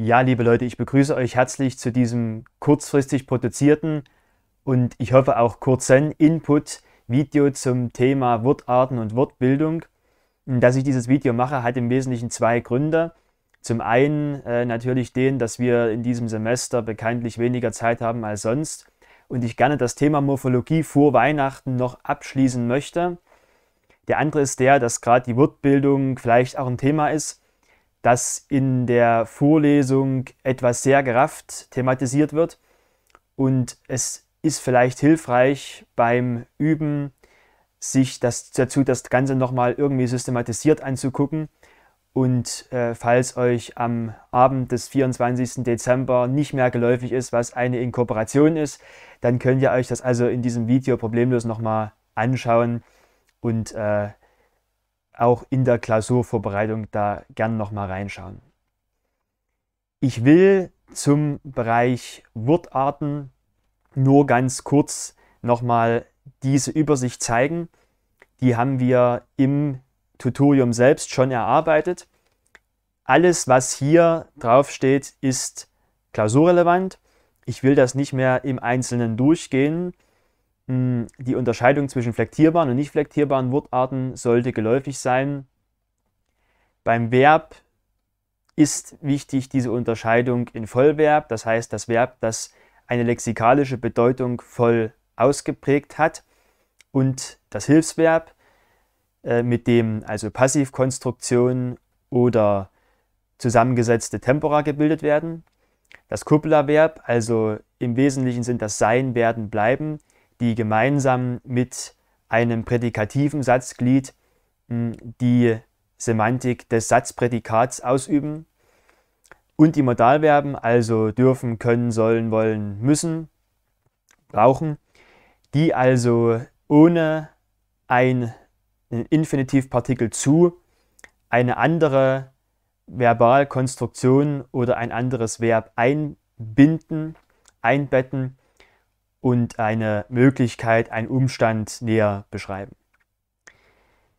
Ja, liebe Leute, ich begrüße euch herzlich zu diesem kurzfristig produzierten und ich hoffe auch kurzen Input-Video zum Thema Wortarten und Wortbildung. Dass ich dieses Video mache, hat im Wesentlichen zwei Gründe. Zum einen äh, natürlich den, dass wir in diesem Semester bekanntlich weniger Zeit haben als sonst und ich gerne das Thema Morphologie vor Weihnachten noch abschließen möchte. Der andere ist der, dass gerade die Wortbildung vielleicht auch ein Thema ist, dass in der Vorlesung etwas sehr gerafft thematisiert wird und es ist vielleicht hilfreich beim Üben, sich das, dazu das Ganze nochmal irgendwie systematisiert anzugucken. Und äh, falls euch am Abend des 24. Dezember nicht mehr geläufig ist, was eine Inkorporation ist, dann könnt ihr euch das also in diesem Video problemlos nochmal anschauen und äh, auch in der Klausurvorbereitung da gern nochmal reinschauen. Ich will zum Bereich Wortarten nur ganz kurz nochmal diese Übersicht zeigen. Die haben wir im Tutorium selbst schon erarbeitet. Alles, was hier draufsteht, ist klausurrelevant. Ich will das nicht mehr im Einzelnen durchgehen. Hm, die Unterscheidung zwischen flektierbaren und nicht flektierbaren Wortarten sollte geläufig sein. Beim Verb ist wichtig diese Unterscheidung in Vollverb, das heißt das Verb, das eine lexikalische Bedeutung voll ausgeprägt hat, und das Hilfsverb, äh, mit dem also Passivkonstruktionen oder zusammengesetzte Tempora gebildet werden. Das Kupplerverb, also im Wesentlichen sind das Sein, Werden, Bleiben, die gemeinsam mit einem prädikativen Satzglied hm, die Semantik des Satzprädikats ausüben. Und die Modalverben, also dürfen, können, sollen, wollen, müssen, brauchen, die also ohne ein Infinitivpartikel zu eine andere Verbalkonstruktion oder ein anderes Verb einbinden, einbetten, und eine Möglichkeit, einen Umstand näher beschreiben.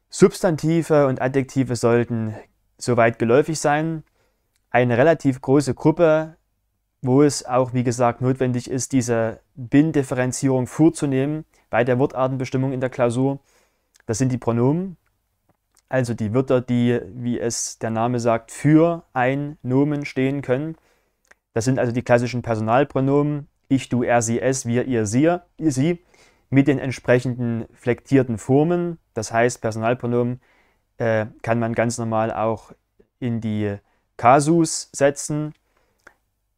Substantive und Adjektive sollten soweit geläufig sein. Eine relativ große Gruppe, wo es auch, wie gesagt, notwendig ist, diese Bindifferenzierung vorzunehmen bei der Wortartenbestimmung in der Klausur. Das sind die Pronomen, also die Wörter, die, wie es der Name sagt, für ein Nomen stehen können. Das sind also die klassischen Personalpronomen ich, du, er, sie, es, wir, ihr, sie, sie mit den entsprechenden flektierten Formen. Das heißt, Personalpronomen äh, kann man ganz normal auch in die Kasus setzen.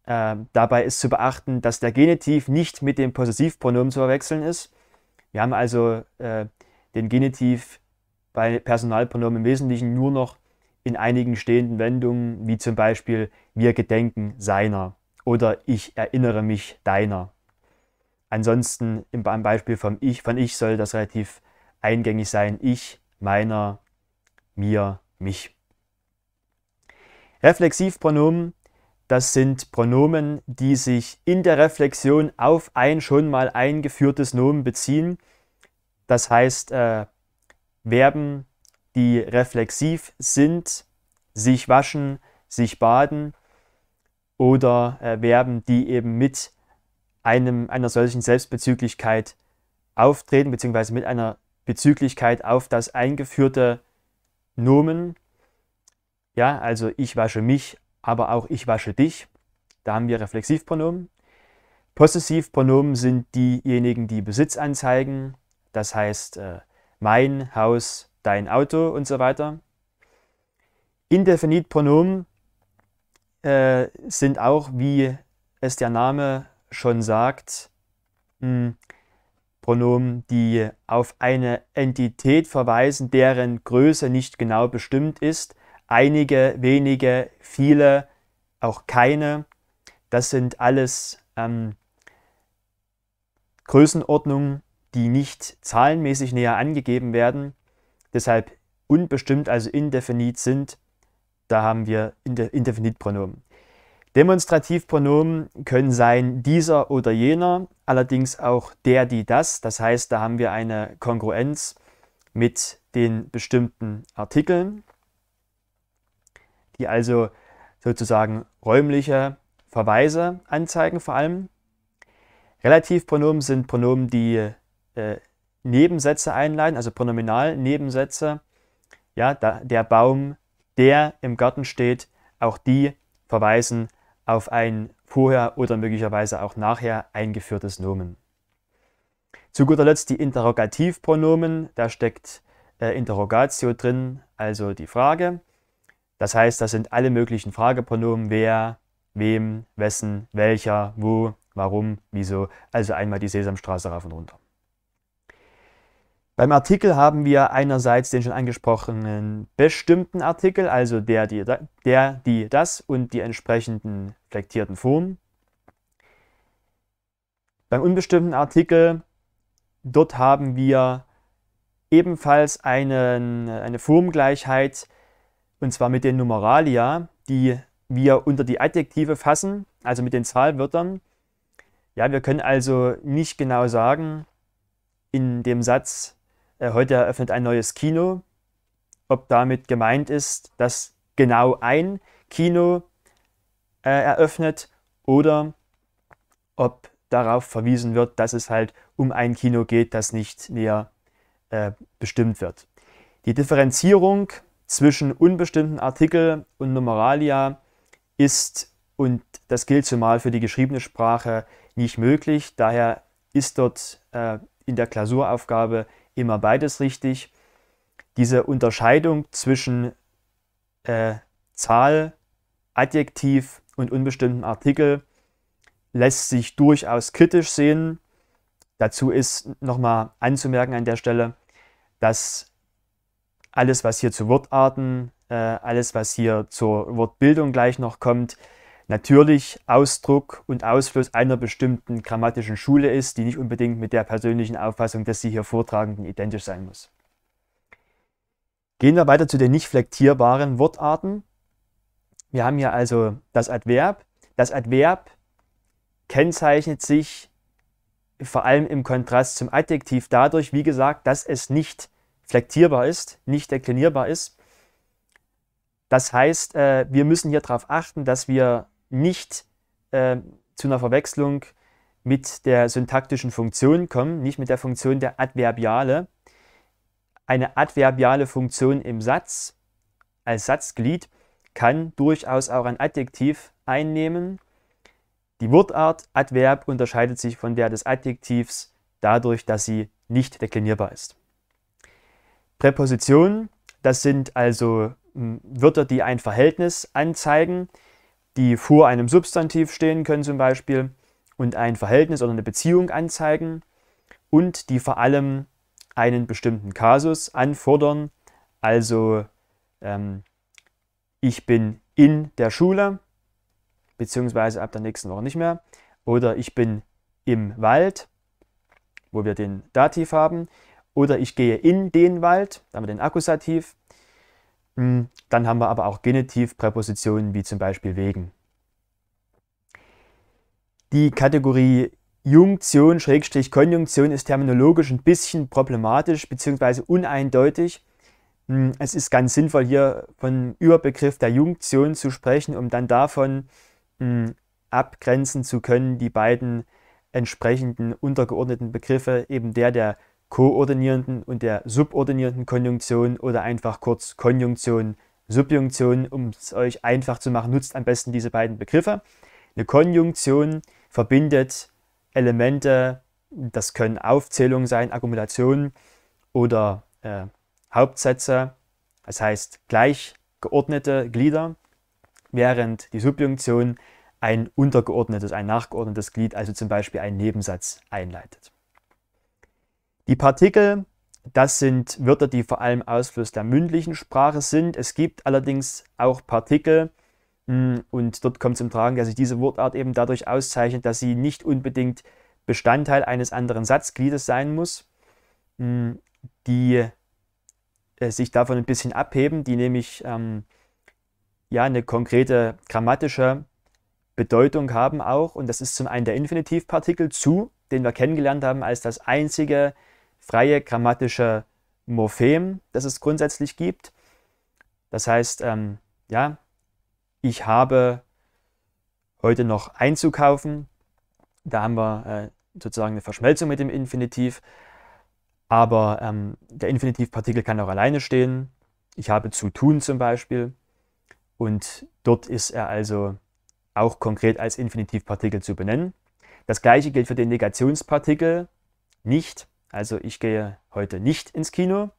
Äh, dabei ist zu beachten, dass der Genitiv nicht mit dem Possessivpronomen zu verwechseln ist. Wir haben also äh, den Genitiv bei Personalpronomen im Wesentlichen nur noch in einigen stehenden Wendungen, wie zum Beispiel wir gedenken seiner oder ich erinnere mich deiner. Ansonsten im Beispiel vom Ich, von Ich soll das relativ eingängig sein. Ich, meiner, mir, mich. Reflexivpronomen, das sind Pronomen, die sich in der Reflexion auf ein schon mal eingeführtes Nomen beziehen. Das heißt, äh, Verben, die reflexiv sind, sich waschen, sich baden, oder äh, Verben, die eben mit einem, einer solchen Selbstbezüglichkeit auftreten, beziehungsweise mit einer Bezüglichkeit auf das eingeführte Nomen. Ja, also ich wasche mich, aber auch ich wasche dich. Da haben wir Reflexivpronomen. Possessivpronomen sind diejenigen, die Besitz anzeigen, das heißt äh, mein Haus, dein Auto und so weiter. Indefinitpronomen äh, sind auch, wie es der Name schon sagt, mh, hm, Pronomen, die auf eine Entität verweisen, deren Größe nicht genau bestimmt ist. Einige, wenige, viele, auch keine. Das sind alles ähm, Größenordnungen, die nicht zahlenmäßig näher angegeben werden, deshalb unbestimmt, also indefinit sind da haben wir Indefinitpronomen. Demonstrativpronomen können sein dieser oder jener, allerdings auch der, die, das. Das heißt, da haben wir eine Kongruenz mit den bestimmten Artikeln, die also sozusagen räumliche Verweise anzeigen vor allem. Relativpronomen sind Pronomen, die äh, Nebensätze einleiten, also pronominal Nebensätze. Ja, da, der Baum der im Garten steht, auch die verweisen auf ein vorher oder möglicherweise auch nachher eingeführtes Nomen. Zu guter Letzt die Interrogativpronomen, da steckt äh, Interrogatio drin, also die Frage. Das heißt, das sind alle möglichen Fragepronomen, wer, wem, wessen, welcher, wo, warum, wieso. Also einmal die Sesamstraße rauf und runter. Beim Artikel haben wir einerseits den schon angesprochenen bestimmten Artikel, also der, die, der, die, das und die entsprechenden flektierten Formen. Beim unbestimmten Artikel, dort haben wir ebenfalls einen, eine Formgleichheit, und zwar mit den Numeralia, die wir unter die Adjektive fassen, also mit den Zahlwörtern. Ja, wir können also nicht genau sagen in dem Satz, äh, heute eröffnet ein neues Kino. Ob damit gemeint ist, dass genau ein Kino äh, eröffnet oder ob darauf verwiesen wird, dass es halt um ein Kino geht, das nicht näher äh, bestimmt wird. Die Differenzierung zwischen unbestimmten Artikel und Numeralia ist, und das gilt zumal für die geschriebene Sprache, nicht möglich. Daher ist dort äh, in der Klausuraufgabe immer beides richtig. Diese Unterscheidung zwischen äh, Zahl, Adjektiv und unbestimmten Artikel lässt sich durchaus kritisch sehen. Dazu ist nochmal anzumerken an der Stelle, dass alles, was hier zu Wortarten, äh, alles, was hier zur Wortbildung gleich noch kommt, natürlich Ausdruck und Ausfluss einer bestimmten grammatischen Schule ist, die nicht unbedingt mit der persönlichen Auffassung des Sie hier Vortragenden identisch sein muss. Gehen wir weiter zu den nicht flektierbaren Wortarten. Wir haben hier also das Adverb. Das Adverb kennzeichnet sich vor allem im Kontrast zum Adjektiv dadurch, wie gesagt, dass es nicht flektierbar ist, nicht deklinierbar ist. Das heißt, äh, wir müssen hier darauf achten, dass wir nicht äh, zu einer Verwechslung mit der syntaktischen Funktion kommen, nicht mit der Funktion der Adverbiale. Eine adverbiale Funktion im Satz als Satzglied kann durchaus auch ein Adjektiv einnehmen. Die Wortart Adverb unterscheidet sich von der des Adjektivs dadurch, dass sie nicht deklinierbar ist. Präpositionen, das sind also hm, Wörter, die ein Verhältnis anzeigen die vor einem Substantiv stehen können zum Beispiel und ein Verhältnis oder eine Beziehung anzeigen und die vor allem einen bestimmten Kasus anfordern. Also ähm, ich bin in der Schule, beziehungsweise ab der nächsten Woche nicht mehr, oder ich bin im Wald, wo wir den Dativ haben, oder ich gehe in den Wald, da haben wir den Akkusativ, hm, dann haben wir aber auch Genitivpräpositionen wie zum Beispiel wegen. Die Kategorie Junktion-Konjunktion ist terminologisch ein bisschen problematisch bzw. uneindeutig. Hm, es ist ganz sinnvoll, hier von Überbegriff der Junktion zu sprechen, um dann davon hm, abgrenzen zu können, die beiden entsprechenden untergeordneten Begriffe, eben der der koordinierenden und der subordinierten Konjunktion oder einfach kurz Konjunktion, Subjunktion, um es euch einfach zu machen, nutzt am besten diese beiden Begriffe. Eine Konjunktion verbindet Elemente, das können Aufzählungen sein, Akkumulationen oder äh, Hauptsätze, das heißt gleich geordnete Glieder, während die Subjunktion ein untergeordnetes, ein nachgeordnetes Glied, also zum Beispiel einen Nebensatz einleitet. Die Partikel, das sind Wörter, die vor allem Ausfluss der mündlichen Sprache sind. Es gibt allerdings auch Partikel, hm, und dort kommt zum Tragen, dass sich diese Wortart eben dadurch auszeichnet, dass sie nicht unbedingt Bestandteil eines anderen Satzgliedes sein muss, hm, die äh, sich davon ein bisschen abheben, die nämlich ähm, ja eine konkrete grammatische Bedeutung haben auch. Und das ist zum einen der Infinitivpartikel zu, den wir kennengelernt haben als das einzige freie grammatische Morphem, das es grundsätzlich gibt. Das heißt, ähm, ja, ich habe heute noch einzukaufen. Da haben wir äh, sozusagen eine Verschmelzung mit dem Infinitiv. Aber ähm, der Infinitivpartikel kann auch alleine stehen. Ich habe zu tun zum Beispiel. Und dort ist er also auch konkret als Infinitivpartikel zu benennen. Das gleiche gilt für den Negationspartikel nicht. Also ich gehe heute nicht ins Kino.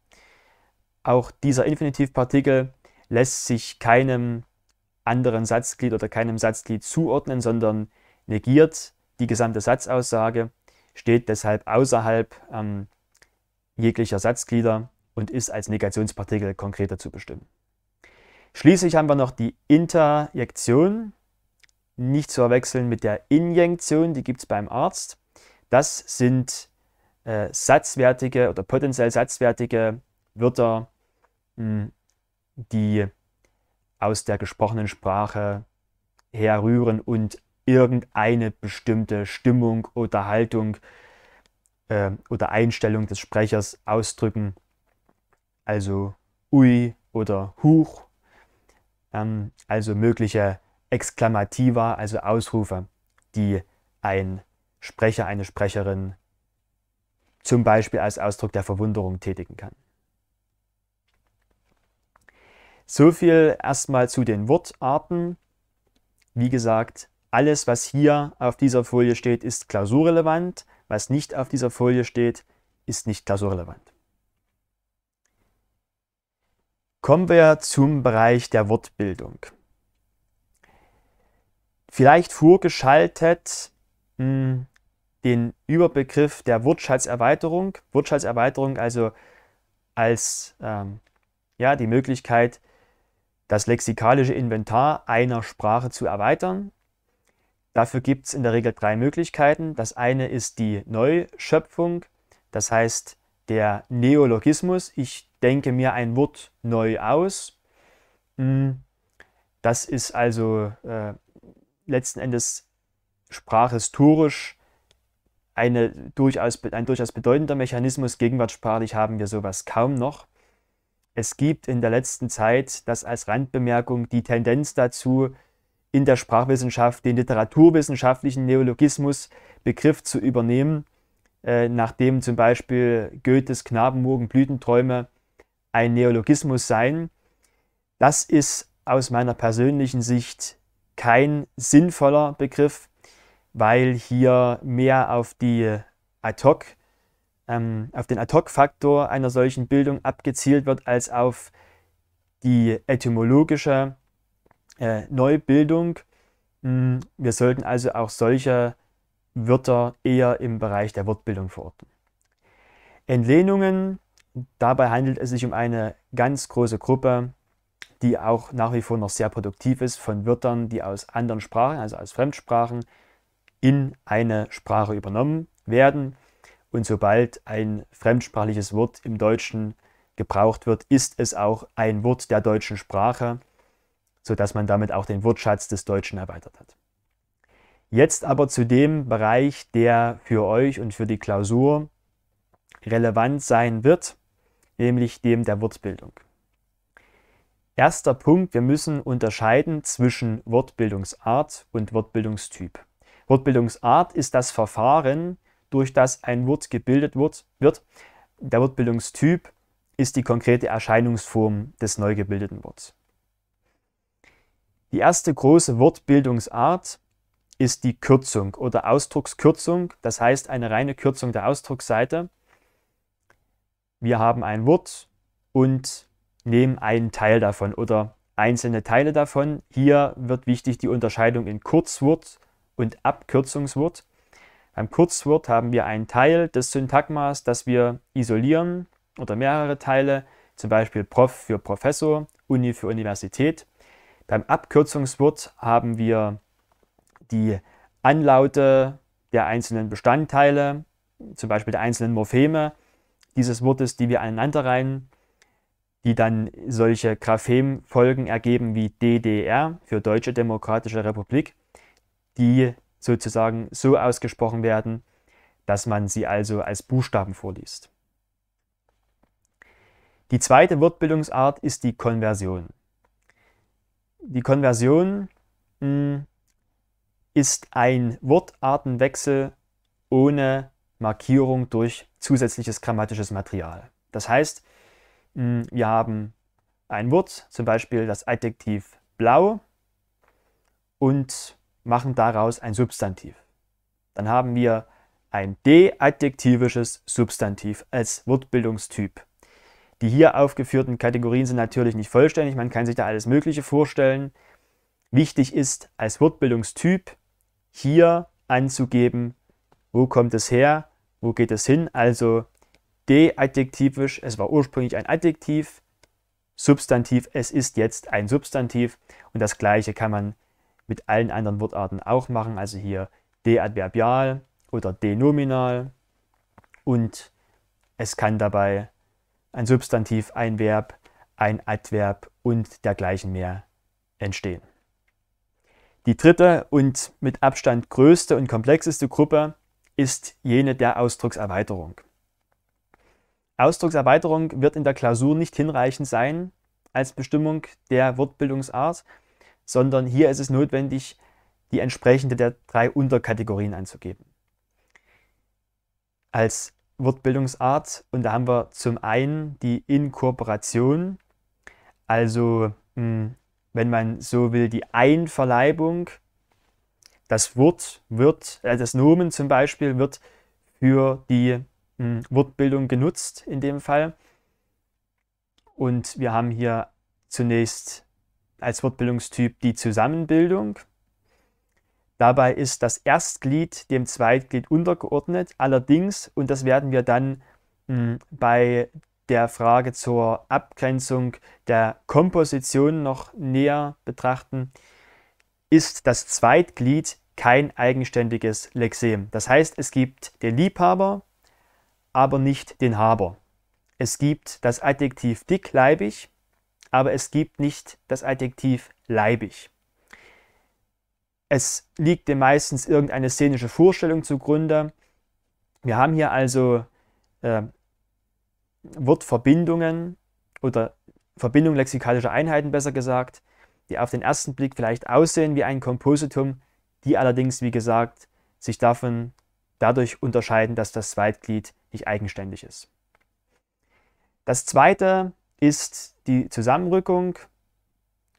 Auch dieser Infinitivpartikel lässt sich keinem anderen Satzglied oder keinem Satzglied zuordnen, sondern negiert die gesamte Satzaussage, steht deshalb außerhalb ähm, jeglicher Satzglieder und ist als Negationspartikel konkreter zu bestimmen. Schließlich haben wir noch die Interjektion, nicht zu verwechseln mit der Injektion, die gibt es beim Arzt. Das sind äh, satzwertige oder potenziell satzwertige Wörter, mh, hm, die aus der gesprochenen Sprache herrühren und irgendeine bestimmte Stimmung oder Haltung äh, oder Einstellung des Sprechers ausdrücken. Also ui oder huch, ähm, also mögliche Exklamativa, also Ausrufe, die ein Sprecher, eine Sprecherin zum Beispiel als Ausdruck der Verwunderung tätigen kann. So viel erstmal zu den Wortarten. Wie gesagt, alles, was hier auf dieser Folie steht, ist klausurrelevant. Was nicht auf dieser Folie steht, ist nicht klausurrelevant. Kommen wir zum Bereich der Wortbildung. Vielleicht vorgeschaltet mh, hm, den Überbegriff der Wortschatzerweiterung. Wortschatzerweiterung also als ähm, ja, die Möglichkeit, das lexikalische Inventar einer Sprache zu erweitern. Dafür gibt es in der Regel drei Möglichkeiten. Das eine ist die Neuschöpfung, das heißt der Neologismus. Ich denke mir ein Wort neu aus. Hm, das ist also äh, letzten Endes sprachhistorisch eine durchaus, ein durchaus bedeutender Mechanismus. Gegenwärtssprachlich haben wir sowas kaum noch. Es gibt in der letzten Zeit, das als Randbemerkung, die Tendenz dazu, in der Sprachwissenschaft den literaturwissenschaftlichen Neologismus Begriff zu übernehmen, äh, nachdem zum Beispiel Goethes Knabenmorgen Blütenträume ein Neologismus sein. Das ist aus meiner persönlichen Sicht kein sinnvoller Begriff, weil hier mehr auf die ad hoc, ähm, auf den Ad-Hoc-Faktor einer solchen Bildung abgezielt wird, als auf die etymologische äh, Neubildung. Hm, wir sollten also auch solche Wörter eher im Bereich der Wortbildung verorten. Entlehnungen, dabei handelt es sich um eine ganz große Gruppe, die auch nach wie vor noch sehr produktiv ist von Wörtern, die aus anderen Sprachen, also aus Fremdsprachen, in eine Sprache übernommen werden. Und sobald ein fremdsprachliches Wort im Deutschen gebraucht wird, ist es auch ein Wort der deutschen Sprache, sodass man damit auch den Wortschatz des Deutschen erweitert hat. Jetzt aber zu dem Bereich, der für euch und für die Klausur relevant sein wird, nämlich dem der Wortbildung. Erster Punkt, wir müssen unterscheiden zwischen Wortbildungsart und Wortbildungstyp. Wortbildungsart ist das Verfahren, durch das ein Wort gebildet wird. Der Wortbildungstyp ist die konkrete Erscheinungsform des neu gebildeten Wortes. Die erste große Wortbildungsart ist die Kürzung oder Ausdruckskürzung, das heißt eine reine Kürzung der Ausdrucksseite. Wir haben ein Wort und nehmen einen Teil davon oder einzelne Teile davon. Hier wird wichtig die Unterscheidung in Kurzwort und Abkürzungswort. Beim Kurzwort haben wir einen Teil des Syntagmas, das wir isolieren oder mehrere Teile, zum Beispiel Prof für Professor, Uni für Universität. Beim Abkürzungswort haben wir die Anlaute der einzelnen Bestandteile, zum Beispiel der einzelnen Morpheme dieses Wortes, die wir aneinanderreihen, die dann solche Graphemfolgen ergeben wie DDR für Deutsche Demokratische Republik die sozusagen so ausgesprochen werden, dass man sie also als Buchstaben vorliest. Die zweite Wortbildungsart ist die Konversion. Die Konversion mh, hm, ist ein Wortartenwechsel ohne Markierung durch zusätzliches grammatisches Material. Das heißt, mh, hm, wir haben ein Wort, zum Beispiel das Adjektiv blau und machen daraus ein Substantiv. Dann haben wir ein deadjektivisches Substantiv als Wortbildungstyp. Die hier aufgeführten Kategorien sind natürlich nicht vollständig, man kann sich da alles Mögliche vorstellen. Wichtig ist als Wortbildungstyp hier anzugeben, wo kommt es her, wo geht es hin, also deadjektivisch, es war ursprünglich ein Adjektiv, Substantiv, es ist jetzt ein Substantiv und das gleiche kann man mit allen anderen Wortarten auch machen. Also hier deadverbial adverbial oder denominal. Und es kann dabei ein Substantiv, ein Verb, ein Adverb und dergleichen mehr entstehen. Die dritte und mit Abstand größte und komplexeste Gruppe ist jene der Ausdruckserweiterung. Ausdruckserweiterung wird in der Klausur nicht hinreichend sein als Bestimmung der Wortbildungsart, sondern hier ist es notwendig, die entsprechende der drei Unterkategorien anzugeben. Als Wortbildungsart, und da haben wir zum einen die Inkorporation, also hm, wenn man so will, die Einverleibung. Das Wort wird, äh, das Nomen zum Beispiel wird für die mh, hm, Wortbildung genutzt in dem Fall. Und wir haben hier zunächst als Wortbildungstyp die Zusammenbildung. Dabei ist das Erstglied dem Zweitglied untergeordnet. Allerdings, und das werden wir dann mh, hm, bei der Frage zur Abgrenzung der Komposition noch näher betrachten, ist das Zweitglied kein eigenständiges Lexem. Das heißt, es gibt den Liebhaber, aber nicht den Haber. Es gibt das Adjektiv dickleibig, aber es gibt nicht das Adjektiv leibig. Es liegt dem meistens irgendeine szenische Vorstellung zugrunde. Wir haben hier also äh, Wortverbindungen oder Verbindungen lexikalischer Einheiten besser gesagt, die auf den ersten Blick vielleicht aussehen wie ein Kompositum, die allerdings, wie gesagt, sich davon dadurch unterscheiden, dass das Zweitglied nicht eigenständig ist. Das zweite ist die Zusammenrückung.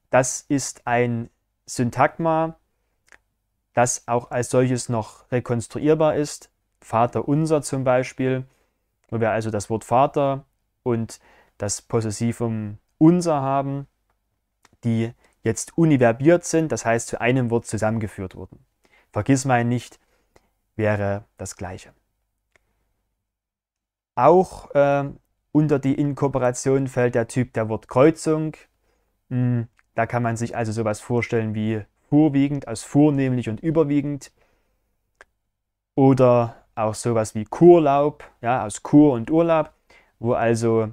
Das ist ein Syntagma, das auch als solches noch rekonstruierbar ist. Vater unser zum Beispiel, wo wir also das Wort Vater und das Possessivum unser haben, die jetzt univerbiert sind, das heißt zu einem Wort zusammengeführt wurden. Vergiss mein nicht wäre das gleiche. Auch äh, unter die Inkooperation fällt der Typ der Wortkreuzung. Hm, da kann man sich also sowas vorstellen wie vorwiegend aus vornehmlich und überwiegend. Oder auch sowas wie Kurlaub, ja, aus Kur und Urlaub, wo also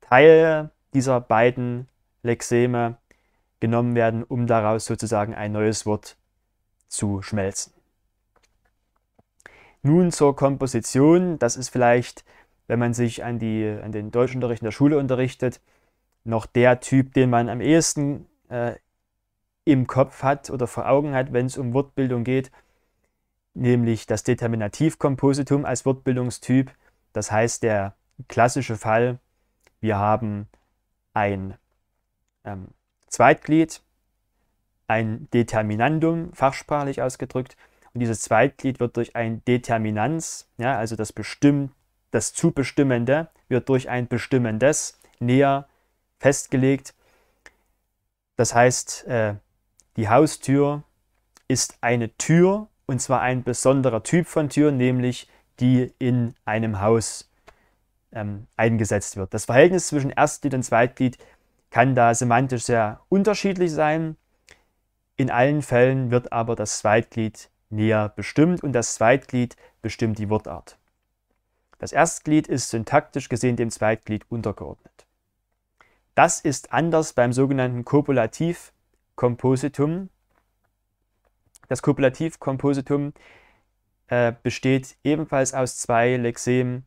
Teile dieser beiden Lexeme genommen werden, um daraus sozusagen ein neues Wort zu schmelzen. Nun zur Komposition. Das ist vielleicht wenn man sich an, die, an den Deutschunterricht in der Schule unterrichtet, noch der Typ, den man am ehesten äh, im Kopf hat oder vor Augen hat, wenn es um Wortbildung geht, nämlich das Determinativkompositum als Wortbildungstyp. Das heißt, der klassische Fall, wir haben ein ähm, Zweitglied, ein Determinandum, fachsprachlich ausgedrückt, und dieses Zweitglied wird durch ein Determinanz, ja, also das bestimmt das zu Bestimmende wird durch ein Bestimmendes näher festgelegt. Das heißt, äh, die Haustür ist eine Tür und zwar ein besonderer Typ von Tür, nämlich die in einem Haus ähm, eingesetzt wird. Das Verhältnis zwischen Erstglied und Zweitglied kann da semantisch sehr unterschiedlich sein. In allen Fällen wird aber das Zweitglied näher bestimmt und das Zweitglied bestimmt die Wortart. Das Erstglied ist syntaktisch gesehen dem Zweitglied untergeordnet. Das ist anders beim sogenannten Kopulativ Kompositum. Das Kopulativ Kompositum äh, besteht ebenfalls aus zwei Lexemen,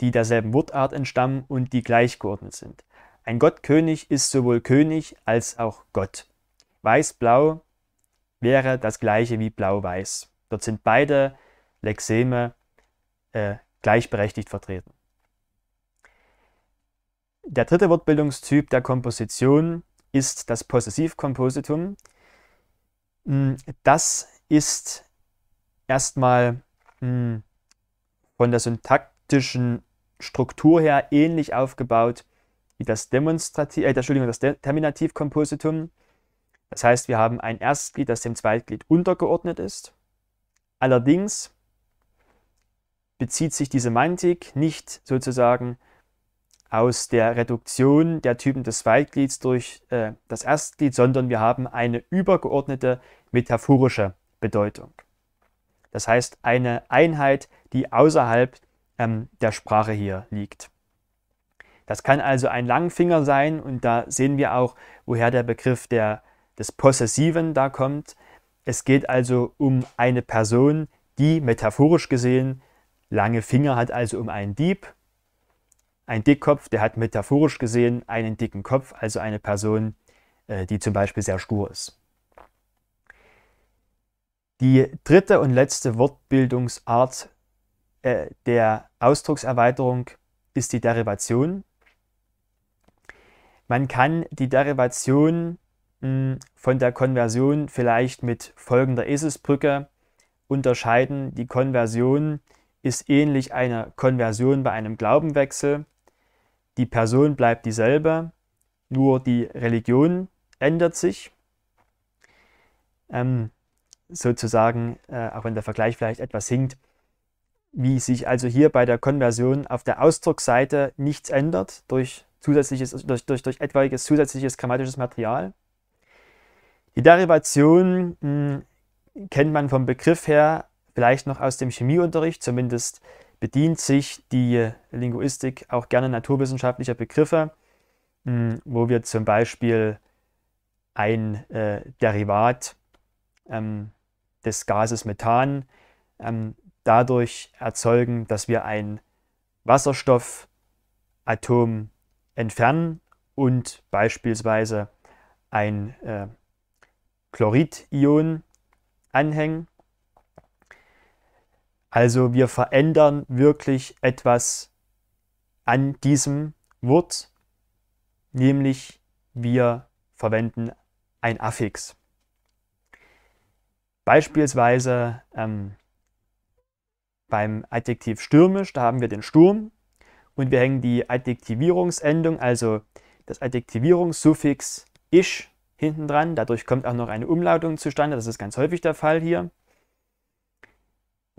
die derselben Wortart entstammen und die gleichgeordnet sind. Ein Gottkönig ist sowohl König als auch Gott. Weiß-Blau wäre das gleiche wie Blau-Weiß. Dort sind beide Lexeme äh, gleichberechtigt vertreten. Der dritte Wortbildungstyp der Komposition ist das Possessivkompositum. Hm, das ist erstmal hm, von der syntaktischen Struktur her ähnlich aufgebaut wie das, Demonstrativ, äh, Entschuldigung, das Terminativkompositum. Das heißt, wir haben ein Erstglied, das dem Zweitglied untergeordnet ist. Allerdings bezieht sich die Semantik nicht sozusagen aus der Reduktion der Typen des Zweitglieds durch äh, das Erstglied, sondern wir haben eine übergeordnete metaphorische Bedeutung. Das heißt, eine Einheit, die außerhalb ähm, der Sprache hier liegt. Das kann also ein Langfinger sein und da sehen wir auch, woher der Begriff der, des Possessiven da kommt. Es geht also um eine Person, die metaphorisch gesehen Lange Finger hat also um einen Dieb. Ein Dickkopf, der hat metaphorisch gesehen einen dicken Kopf, also eine Person, äh, die zum Beispiel sehr stur ist. Die dritte und letzte Wortbildungsart äh, der Ausdruckserweiterung ist die Derivation. Man kann die Derivation hm, von der Konversion vielleicht mit folgender Eselsbrücke unterscheiden. Die Konversion ist ähnlich einer Konversion bei einem Glaubenwechsel. Die Person bleibt dieselbe, nur die Religion ändert sich. Ähm, sozusagen, äh, auch wenn der Vergleich vielleicht etwas hinkt, wie sich also hier bei der Konversion auf der Ausdrucksseite nichts ändert durch, zusätzliches, durch, durch, durch etwaiges zusätzliches grammatisches Material. Die Derivation mh, hm, kennt man vom Begriff her vielleicht noch aus dem Chemieunterricht, zumindest bedient sich die Linguistik auch gerne naturwissenschaftlicher Begriffe, hm, wo wir zum Beispiel ein äh, Derivat ähm, des Gases Methan ähm, dadurch erzeugen, dass wir ein Wasserstoffatom entfernen und beispielsweise ein äh, Chloridion anhängen. Also wir verändern wirklich etwas an diesem Wort, nämlich wir verwenden ein Affix. Beispielsweise ähm, beim Adjektiv stürmisch, da haben wir den Sturm und wir hängen die Adjektivierungsendung, also das Adjektivierungssuffix isch hinten dran. Dadurch kommt auch noch eine Umlautung zustande. Das ist ganz häufig der Fall hier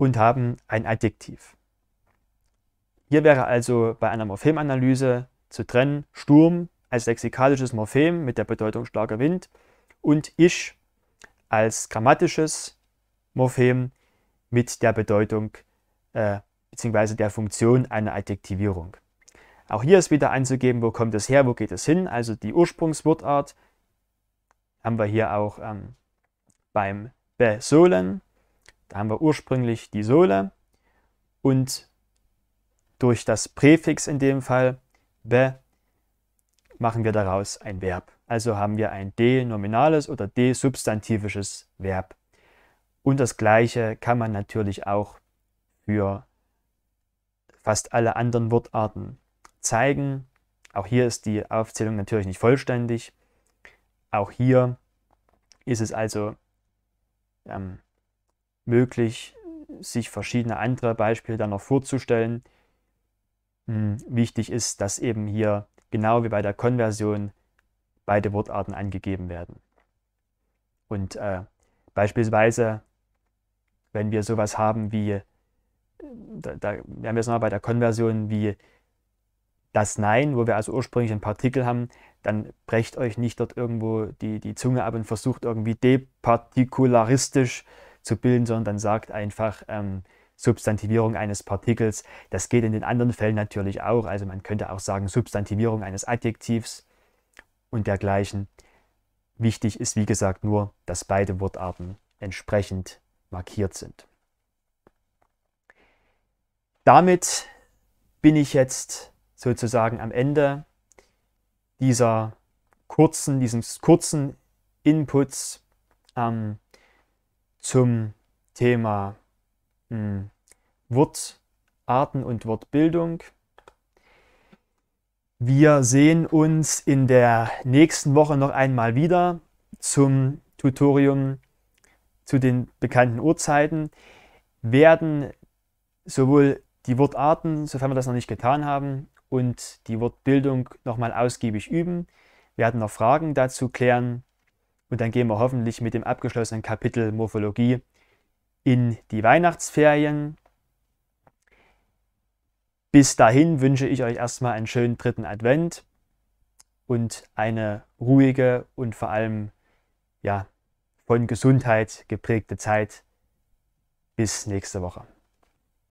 und haben ein Adjektiv. Hier wäre also bei einer Morphemanalyse zu trennen Sturm als lexikalisches Morphem mit der Bedeutung starker Wind und Ich als grammatisches Morphem mit der Bedeutung äh, bzw. der Funktion einer Adjektivierung. Auch hier ist wieder anzugeben, wo kommt es her, wo geht es hin. Also die Ursprungswortart haben wir hier auch ähm, beim besohlen da haben wir ursprünglich die Sohle und durch das Präfix in dem Fall be machen wir daraus ein Verb. Also haben wir ein denominales oder desubstantivisches Verb. Und das gleiche kann man natürlich auch für fast alle anderen Wortarten zeigen. Auch hier ist die Aufzählung natürlich nicht vollständig. Auch hier ist es also ähm, möglich, sich verschiedene andere Beispiele dann noch vorzustellen. Hm, wichtig ist, dass eben hier genau wie bei der Konversion beide Wortarten angegeben werden. Und äh, beispielsweise, wenn wir sowas haben wie, äh, da, da wir haben jetzt nochmal bei der Konversion wie das Nein, wo wir also ursprünglich ein Partikel haben, dann brecht euch nicht dort irgendwo die, die Zunge ab und versucht irgendwie departikularistisch äh, zu bilden, sondern sagt einfach ähm, Substantivierung eines Partikels. Das geht in den anderen Fällen natürlich auch. Also man könnte auch sagen Substantivierung eines Adjektivs und dergleichen. Wichtig ist, wie gesagt, nur, dass beide Wortarten entsprechend markiert sind. Damit bin ich jetzt sozusagen am Ende dieser kurzen, dieses kurzen Inputs ähm, zum Thema mh, hm, Wortarten und Wortbildung. Wir sehen uns in der nächsten Woche noch einmal wieder zum Tutorium zu den bekannten Uhrzeiten. Werden sowohl die Wortarten, sofern wir das noch nicht getan haben, und die Wortbildung nochmal ausgiebig üben. Wir werden noch Fragen dazu klären und dann gehen wir hoffentlich mit dem abgeschlossenen Kapitel Morphologie in die Weihnachtsferien. Bis dahin wünsche ich euch erstmal einen schönen dritten Advent und eine ruhige und vor allem ja, von Gesundheit geprägte Zeit. Bis nächste Woche.